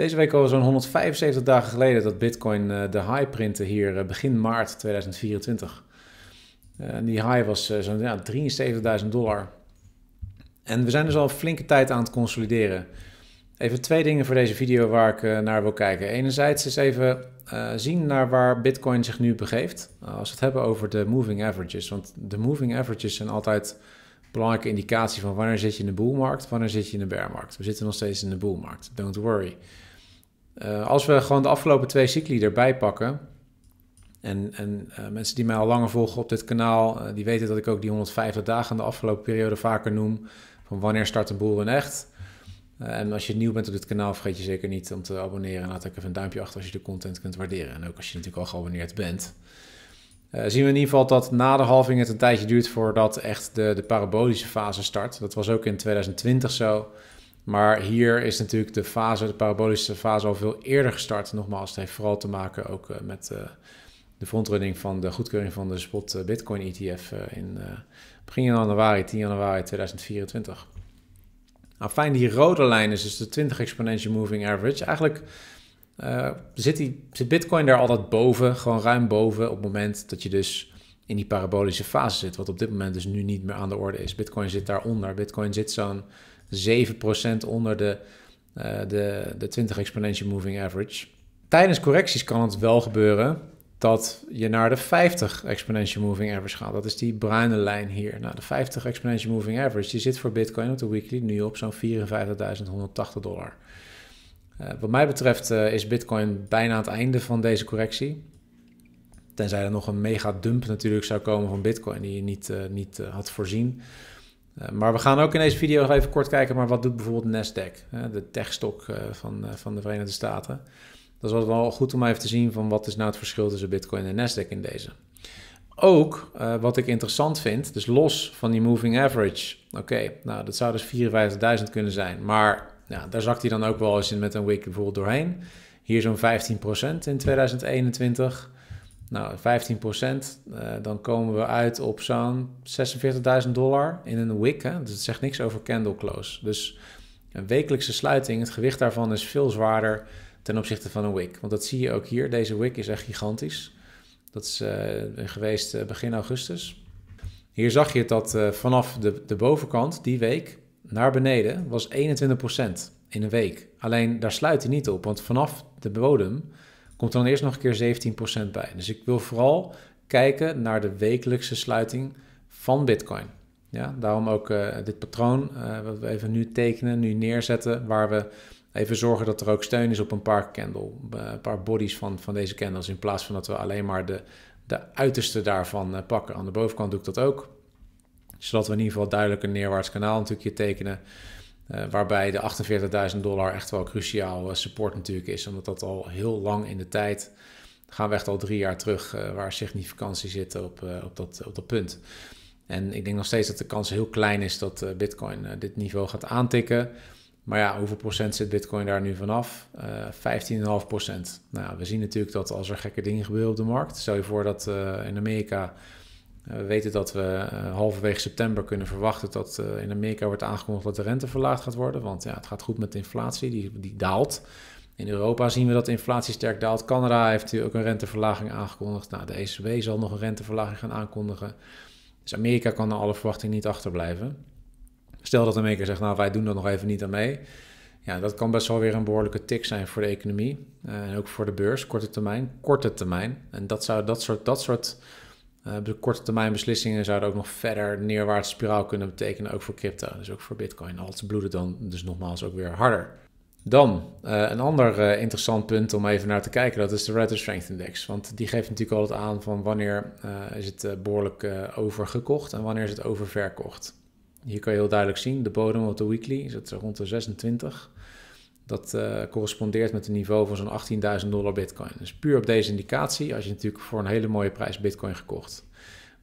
Deze week al zo'n 175 dagen geleden dat Bitcoin eh, de high printte hier eh, begin maart 2024. Eh, en die high was zo'n ja, 73.000 dollar. En we zijn dus al flinke tijd aan het consolideren. Even twee dingen voor deze video waar ik naar wil kijken. Enerzijds is even zien naar waar Bitcoin zich nu begeeft. als we het hebben over de moving averages. Want de moving averages zijn altijd een belangrijke indicatie van wanneer zit je in de boelmarkt, wanneer zit je in de bearmarkt. We zitten nog steeds in de boelmarkt. Don't worry. Eh, als we gewoon de afgelopen twee cycli erbij pakken. En, en eh, mensen die mij al langer volgen op dit kanaal, eh, die weten dat ik ook die 150 dagen de afgelopen periode vaker noem. Van wanneer start een Boel in echt? en als je nieuw bent op dit kanaal, vergeet je zeker niet om te abonneren. En laat ik even een duimpje achter als je de content kunt waarderen. En ook als je natuurlijk al geabonneerd bent. zien we in ieder geval dat na de halving het een tijdje duurt voordat echt de, de parabolische fase start. Dat was ook in 2020 zo. Maar hier is natuurlijk de fase, de parabolische fase, al veel eerder gestart. Nogmaals, het heeft vooral te maken ook eh, met eh, de frontrunning van de goedkeuring van de spot eh, Bitcoin ETF in begin januari, 10 januari 2024. Nou, fijn, die rode lijn is dus de 20 exponential moving average. Eigenlijk zit, zit Bitcoin daar altijd boven, gewoon ruim boven, op het moment dat je dus in die parabolische fase zit, wat op dit moment dus nu niet meer aan de orde is. Bitcoin zit daaronder. Bitcoin zit zo'n 7% onder de, eh, de, de 20 exponential moving average. Tijdens correcties kan het wel gebeuren dat je naar de 50 exponential moving average gaat. Dat is die bruine lijn hier. Nou, de 50 exponential moving average die zit voor Bitcoin op de weekly nu op zo'n 54.180 dollar. Eh, wat mij betreft eh, is Bitcoin bijna aan het einde van deze correctie. Tenzij er nog een mega dump natuurlijk zou komen van Bitcoin die je niet, niet had voorzien. Eh, maar we gaan ook in deze video even kort kijken, maar wat doet bijvoorbeeld Nasdaq, de techstok eh, van, eh, van de Verenigde Staten. Dat is wel goed om even te zien van wat is nou het verschil tussen Bitcoin en Nasdaq in deze. Ook wat ik interessant vind, dus los van die moving average. Oké, nou dat zou dus 54.000 kunnen zijn, maar daar zakt hij dan ook wel eens in met een week bijvoorbeeld doorheen. Hier zo'n 15% in 2021. Nou, 15 procent, eh, dan komen we uit op zo'n 46.000 dollar in een wick. Dus het zegt niks over candle close. Dus een wekelijkse sluiting, het gewicht daarvan is veel zwaarder ten opzichte van een wick. Want dat zie je ook hier. Deze wick is echt gigantisch. Dat is eh, geweest eh, begin augustus. Hier zag je dat vanaf de, de bovenkant, die week, naar beneden was 21% in een week. Alleen daar sluit hij niet op, want vanaf de bodem komt dan eerst nog een keer 17% bij. Dus ik wil vooral kijken naar de wekelijkse sluiting van Bitcoin. Ja, daarom ook uh, dit patroon uh, wat we even nu tekenen, nu neerzetten, waar we even zorgen dat er ook steun is op een paar candle, eh, een paar bodies van, van deze candles, in plaats van dat we alleen maar de, de uiterste daarvan pakken. Aan de bovenkant doe ik dat ook, zodat we in ieder geval duidelijk een neerwaarts kanaal natuurlijk tekenen. Eh, waarbij de 48.000 dollar echt wel cruciaal eh, support natuurlijk is, omdat dat al heel lang in de tijd, gaan we echt al drie jaar terug, eh, waar significantie zit op, op, dat, op dat punt. En ik denk nog steeds dat de kans heel klein is dat Bitcoin dit niveau gaat aantikken. Maar ja, hoeveel procent zit Bitcoin daar nu vanaf? 15,5 procent. Nou, we zien natuurlijk dat als er gekke dingen gebeuren op de markt, stel je voor dat in Amerika eh, we weten dat we eh, halverwege september kunnen verwachten dat eh, in Amerika wordt aangekondigd dat de rente verlaagd gaat worden. Want ja, het gaat goed met de inflatie, die, die daalt. In Europa zien we dat de inflatie sterk daalt. Canada heeft ook een renteverlaging aangekondigd. Nou, de ECB zal nog een renteverlaging gaan aankondigen. Dus Amerika kan naar alle verwachting niet achterblijven. Stel dat Amerika zegt, nou wij doen dat nog even niet aan mee. Ja, dat kan best wel weer een behoorlijke tik zijn voor de economie. en ook voor de beurs, korte termijn. Korte termijn. En dat zou dat soort, dat soort eh, de korte termijn beslissingen zouden ook nog verder neerwaarts spiraal kunnen betekenen, ook voor crypto, dus ook voor bitcoin. Al te bloeden dan dus nogmaals ook weer harder. Dan eh, een ander eh, interessant punt om even naar te kijken, dat is de Relative Strength Index. Want die geeft natuurlijk altijd aan van wanneer is het behoorlijk overgekocht en wanneer is het oververkocht. Hier kan je heel duidelijk zien, de bodem op de weekly is het rond de 26. Dat eh, correspondeert met een niveau van zo'n 18.000 dollar bitcoin. Dus puur op deze indicatie als je natuurlijk voor een hele mooie prijs bitcoin gekocht.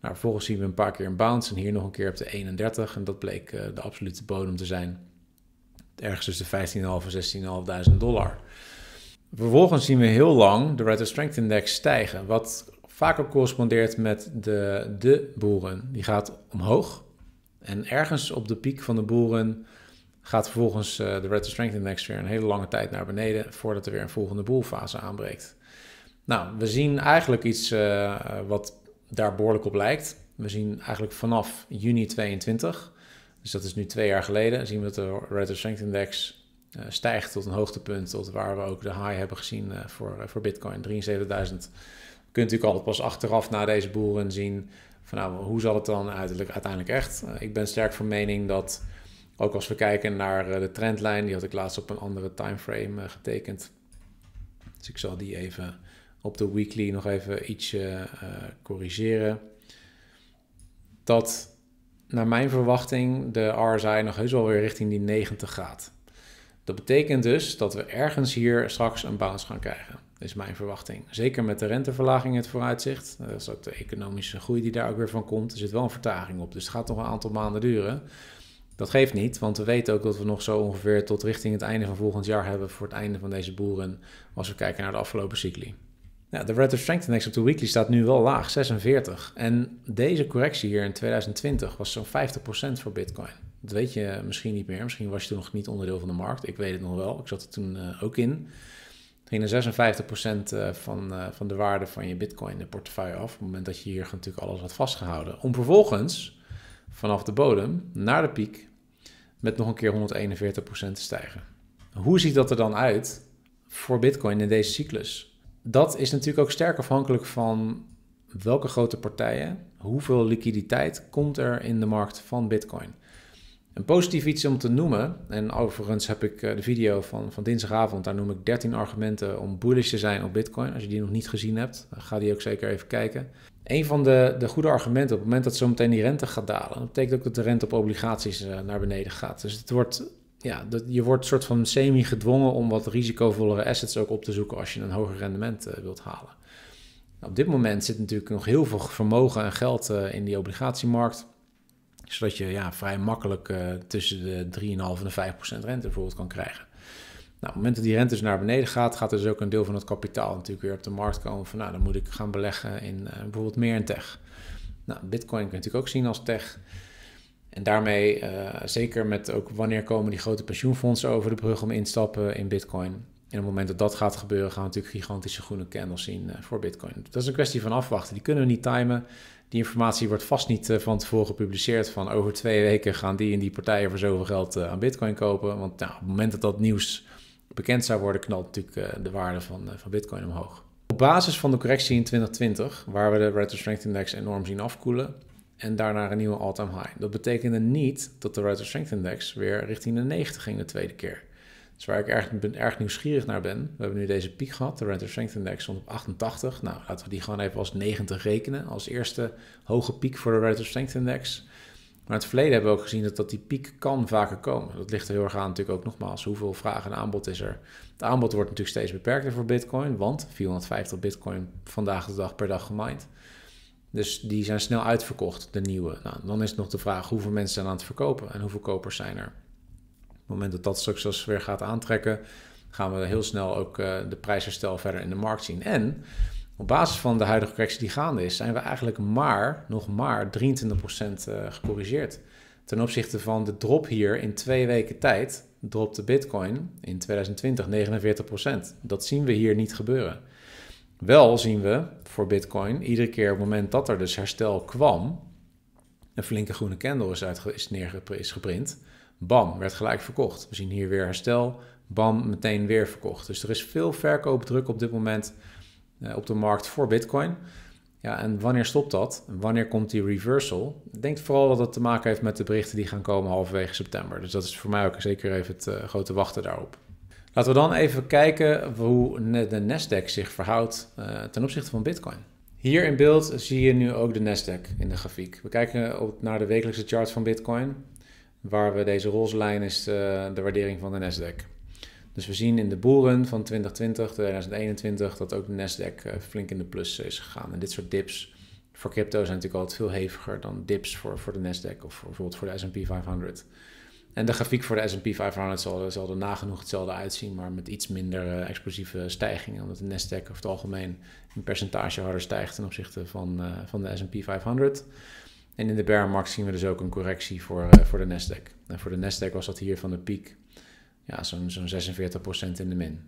Nou, vervolgens zien we een paar keer een bounce en hier nog een keer op de 31. En dat bleek eh, de absolute bodem te zijn. Ergens tussen 15.500 en 16.500 dollar. Vervolgens zien we heel lang de Relative Strength Index stijgen. Wat vaak correspondeert met de, de boeren. Die gaat omhoog. En ergens op de piek van de boeren Gaat vervolgens eh, de Red Strength Index weer een hele lange tijd naar beneden voordat er weer een volgende boelfase aanbreekt. Nou, we zien eigenlijk iets eh, wat daar behoorlijk op lijkt. We zien eigenlijk vanaf juni 22, dus dat is nu twee jaar geleden, zien we dat de Red Strength Index eh, stijgt tot een hoogtepunt, tot waar we ook de high hebben gezien voor, voor Bitcoin, 73.000. Kunt u natuurlijk altijd pas achteraf na deze boeren zien van nou, hoe zal het dan uiteindelijk echt? ik ben sterk van mening dat ook als we kijken naar eh, de trendlijn, die had ik laatst op een andere timeframe eh, getekend. Dus ik zal die even op de weekly nog even ietsje eh, corrigeren. Dat naar mijn verwachting de RSI nog heus wel weer richting die 90 gaat. Dat betekent dus dat we ergens hier straks een bounce gaan krijgen, is mijn verwachting. Zeker met de renteverlaging in het vooruitzicht. Dat is ook de economische groei die daar ook weer van komt. Er zit wel een vertraging op, dus het gaat nog een aantal maanden duren. Dat geeft niet, want we weten ook dat we nog zo ongeveer tot richting het einde van volgend jaar hebben voor het einde van deze boeren als we kijken naar de afgelopen cycli. Ja, de Relative Strength Index op de weekly staat nu wel laag, 46. En deze correctie hier in 2020 was zo'n 50% voor Bitcoin. Dat weet je misschien niet meer. Misschien was je toen nog niet onderdeel van de markt. Ik weet het nog wel. Ik zat er toen eh, ook in. Ging er 56% eh, van, eh, van de waarde van je Bitcoin in de portefeuille af. Op het moment dat je hier natuurlijk alles had vastgehouden. Om vervolgens vanaf de bodem naar de piek met nog een keer 141% stijgen. Hoe ziet dat er dan uit voor Bitcoin in deze cyclus? Dat is natuurlijk ook sterk afhankelijk van welke grote partijen, hoeveel liquiditeit komt er in de markt van Bitcoin. Een positief iets om te noemen, en overigens heb ik eh, de video van, van dinsdagavond, daar noem ik 13 argumenten om bullish te zijn op Bitcoin. Als je die nog niet gezien hebt, ga die ook zeker even kijken. Een van de, de goede argumenten op het moment dat meteen die rente gaat dalen, dat betekent ook dat de rente op obligaties eh, naar beneden gaat. Dus het wordt, ja, dat, je wordt soort van semi-gedwongen om wat risicovollere assets ook op te zoeken als je een hoger rendement eh, wilt halen. Nou, op dit moment zit natuurlijk nog heel veel vermogen en geld in die obligatiemarkt zodat je ja, vrij makkelijk eh, tussen de 3,5 en de 5 procent rente bijvoorbeeld kan krijgen. Nou, op het moment dat die rente dus naar beneden gaat, gaat dus ook een deel van het kapitaal natuurlijk weer op de markt komen. Van nou, dan moet ik gaan beleggen in eh, bijvoorbeeld meer in tech. Nou, Bitcoin kun je natuurlijk ook zien als tech. En daarmee, eh, zeker met ook wanneer komen die grote pensioenfondsen over de brug om instappen in Bitcoin. En op het moment dat dat gaat gebeuren, gaan we natuurlijk gigantische groene candles zien voor Bitcoin. Dat is een kwestie van afwachten. Die kunnen we niet timen die informatie wordt vast niet eh, van tevoren gepubliceerd van over twee weken gaan die en die partijen voor zoveel geld eh, aan bitcoin kopen. Want nou, op het moment dat dat nieuws bekend zou worden, knalt natuurlijk eh, de waarde van, van bitcoin omhoog. Op basis van de correctie in 2020, waar we de Retro Strength Index enorm zien afkoelen, en daarna een nieuwe all-time high. Dat betekende niet dat de Retro Strength Index weer richting de 90 ging de tweede keer. Dus waar ik erg, ben, erg nieuwsgierig naar ben. We hebben nu deze piek gehad. De Renter Strength Index stond op 88. Nou, laten we die gewoon even als 90 rekenen. Als eerste hoge piek voor de Renter Strength Index. Maar in het verleden hebben we ook gezien dat, dat die piek kan vaker komen. Dat ligt er heel erg aan natuurlijk ook nogmaals. Hoeveel vraag en aanbod is er? Het aanbod wordt natuurlijk steeds beperkter voor bitcoin. Want 450 bitcoin vandaag de dag per dag gemind. Dus die zijn snel uitverkocht, de nieuwe. Nou, dan is nog de vraag hoeveel mensen zijn aan het verkopen en hoeveel kopers zijn er het moment dat dat succes weer gaat aantrekken, gaan we heel snel ook eh, de prijsherstel verder in de markt zien. En op basis van de huidige correctie die gaande is, zijn we eigenlijk maar, nog maar 23% eh, gecorrigeerd. Ten opzichte van de drop hier in twee weken tijd, dropte Bitcoin in 2020 49%. Dat zien we hier niet gebeuren. Wel zien we voor Bitcoin iedere keer op het moment dat er dus herstel kwam, een flinke groene candle is, uit, is, neer, is geprint. Bam, werd gelijk verkocht. We zien hier weer herstel. Bam, meteen weer verkocht. Dus er is veel verkoopdruk op dit moment eh, op de markt voor Bitcoin. Ja, en wanneer stopt dat? Wanneer komt die reversal? Ik denk vooral dat dat te maken heeft met de berichten die gaan komen halverwege september. Dus dat is voor mij ook zeker even het eh, grote wachten daarop. Laten we dan even kijken hoe de Nasdaq zich verhoudt eh, ten opzichte van Bitcoin. Hier in beeld zie je nu ook de Nasdaq in de grafiek. We kijken op, naar de wekelijkse chart van Bitcoin waar we deze roze lijn is eh, de waardering van de Nasdaq. Dus we zien in de boeren van 2020, 2021 dat ook de Nasdaq eh, flink in de plus is gegaan. En dit soort dips voor crypto zijn natuurlijk altijd veel heviger dan dips voor, voor de Nasdaq of voor, bijvoorbeeld voor de S&P 500. En de grafiek voor de S&P 500 zal, zal er nagenoeg hetzelfde uitzien, maar met iets minder eh, explosieve stijgingen, omdat de Nasdaq over het algemeen een percentage harder stijgt ten opzichte van, van de S&P 500. En in de bear zien we dus ook een correctie voor, eh, voor de Nasdaq. En voor de Nasdaq was dat hier van de piek ja, zo'n zo'n 46% in de min.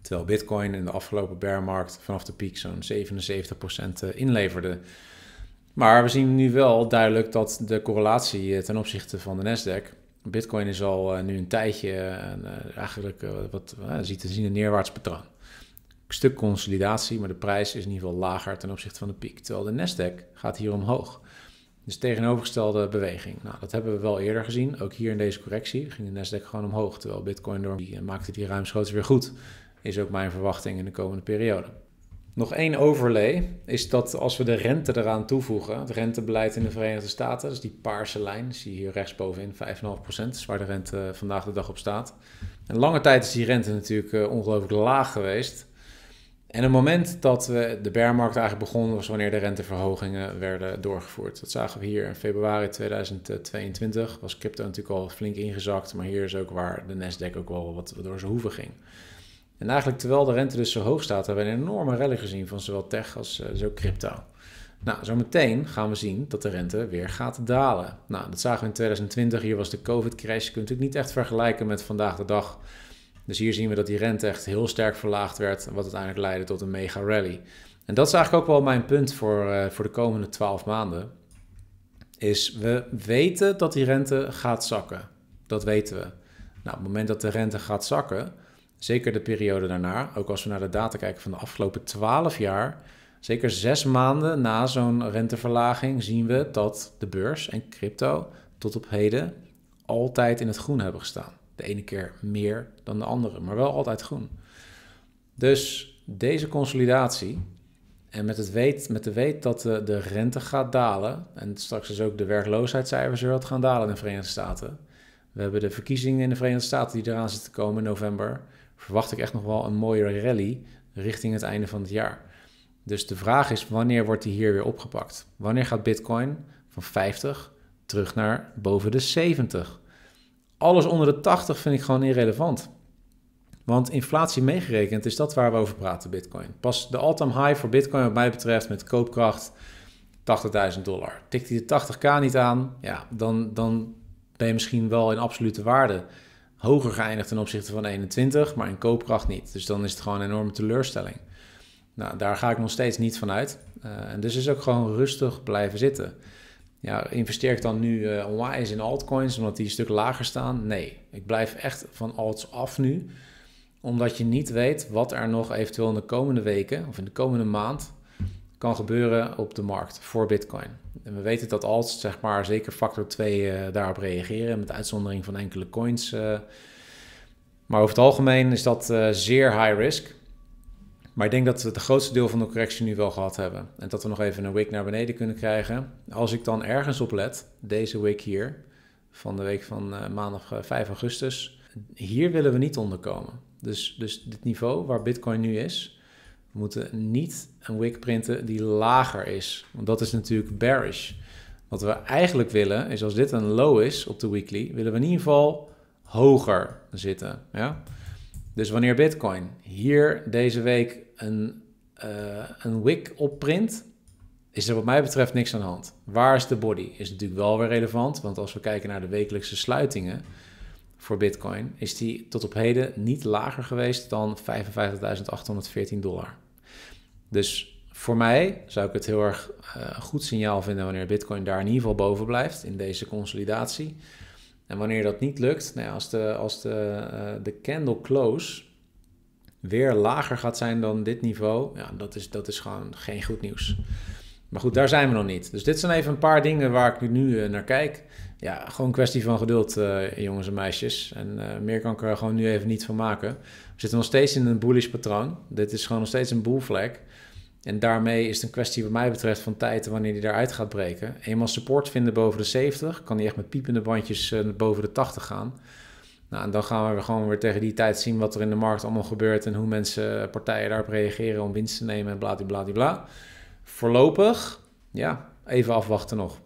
Terwijl Bitcoin in de afgelopen bear vanaf de piek zo'n 77% eh, inleverde. Maar we zien nu wel duidelijk dat de correlatie eh, ten opzichte van de Nasdaq... Bitcoin is al nu een tijdje eigenlijk wat, ziet te zien een neerwaarts patroon. Een stuk consolidatie, maar de prijs is in ieder geval lager ten opzichte van de piek. Terwijl de Nasdaq gaat hier omhoog. Dus tegenovergestelde beweging. Nou, dat hebben we wel eerder gezien. Ook hier in deze correctie ging de Nasdaq gewoon omhoog. Terwijl Bitcoin door die, eh, maakte die ruimschoots weer goed. Is ook mijn verwachting in de komende periode. Nog één overlay is dat als we de rente eraan toevoegen, het rentebeleid in de Verenigde Staten, dus die paarse lijn, zie je hier rechtsbovenin, 5,5%, is waar de rente eh, vandaag de dag op staat. En lange tijd is die rente natuurlijk eh, ongelooflijk laag geweest. En het moment dat we de bearmarkt eigenlijk begonnen was wanneer de renteverhogingen werden doorgevoerd. Dat zagen we hier in februari 2022. Was crypto natuurlijk al flink ingezakt, maar hier is ook waar de Nasdaq ook wel wat door zijn hoeven ging. En eigenlijk terwijl de rente dus zo hoog staat, hebben we een enorme rally gezien van zowel tech als eh, zo crypto. Nou, zometeen gaan we zien dat de rente weer gaat dalen. Nou, dat zagen we in 2020. Hier was de COVID-crash. Je kunt natuurlijk niet echt vergelijken met vandaag de dag. Dus hier zien we dat die rente echt heel sterk verlaagd werd, wat uiteindelijk leidde tot een mega rally. En dat is eigenlijk ook wel mijn punt voor, eh, voor de komende 12 maanden. Is we weten dat die rente gaat zakken. Dat weten we. Nou, op het moment dat de rente gaat zakken, zeker de periode daarna, ook als we naar de data kijken van de afgelopen 12 jaar, zeker zes maanden na zo'n renteverlaging, zien we dat de beurs en crypto tot op heden altijd in het groen hebben gestaan. De ene keer meer dan de andere, maar wel altijd groen. Dus deze consolidatie en met, het weet, met de weet dat de, de rente gaat dalen en straks is ook de werkloosheidscijfers weer wat gaan dalen in de Verenigde Staten. We hebben de verkiezingen in de Verenigde Staten die eraan zitten te komen in november. Verwacht ik echt nog wel een mooie rally richting het einde van het jaar. Dus de vraag is wanneer wordt die hier weer opgepakt? Wanneer gaat Bitcoin van 50 terug naar boven de 70? alles onder de 80 vind ik gewoon irrelevant. Want inflatie meegerekend is dat waar we over praten, Bitcoin. Pas de all-time high voor Bitcoin, wat mij betreft, met koopkracht 80.000 dollar. Tikt hij de 80k niet aan, ja, dan, dan ben je misschien wel in absolute waarde hoger geëindigd ten opzichte van 21, maar in koopkracht niet. Dus dan is het gewoon een enorme teleurstelling. Nou, daar ga ik nog steeds niet van uit. Eh, en dus is ook gewoon rustig blijven zitten ja, investeer ik dan nu uh, in altcoins omdat die een stuk lager staan? Nee, ik blijf echt van alts af nu, omdat je niet weet wat er nog eventueel in de komende weken of in de komende maand kan gebeuren op de markt voor Bitcoin. En we weten dat alts, zeg maar, zeker factor 2 eh, daarop reageren, met uitzondering van enkele coins. Eh. maar over het algemeen is dat zeer high risk. Maar ik denk dat we het grootste deel van de correctie nu wel gehad hebben. En dat we nog even een week naar beneden kunnen krijgen. Als ik dan ergens op let, deze week hier, van de week van eh, maandag 5 eh, augustus, hier willen we niet onderkomen. Dus, dus dit niveau waar Bitcoin nu is, we moeten niet een week printen die lager is. Want dat is natuurlijk bearish. Wat we eigenlijk willen is als dit een low is op de weekly, willen we in ieder geval hoger zitten. Ja? Dus wanneer Bitcoin hier deze week een, uh, een opprint, is er wat mij betreft niks aan de hand. Waar is de body? Is natuurlijk wel weer relevant, want als we kijken naar de wekelijkse sluitingen voor Bitcoin, is die tot op heden niet lager geweest dan 55.814 dollar. Dus voor mij zou ik het heel erg uh, goed signaal vinden wanneer Bitcoin daar in ieder geval boven blijft in deze consolidatie. En wanneer dat niet lukt, nou ja, als de, als de, eh, de candle close weer lager gaat zijn dan dit niveau, ja, dat, is, dat is gewoon geen goed nieuws. Maar goed, daar zijn we nog niet. Dus dit zijn even een paar dingen waar ik nu eh, naar kijk. Ja, gewoon een kwestie van geduld, eh, jongens en meisjes. En eh, meer kan ik er gewoon nu even niet van maken. We zitten nog steeds in een bullish patroon. Dit is gewoon nog steeds een boelvlek. En daarmee is het een kwestie wat mij betreft van tijd wanneer die eruit gaat breken. Eenmaal support vinden boven de 70, kan die echt met piepende bandjes boven de 80 gaan. Nou, dan gaan we gewoon weer tegen die tijd zien wat er in de markt allemaal gebeurt en hoe mensen, eh, partijen daarop reageren om winst te nemen en bladibladibla. Bla, bla. Voorlopig, ja, even afwachten nog.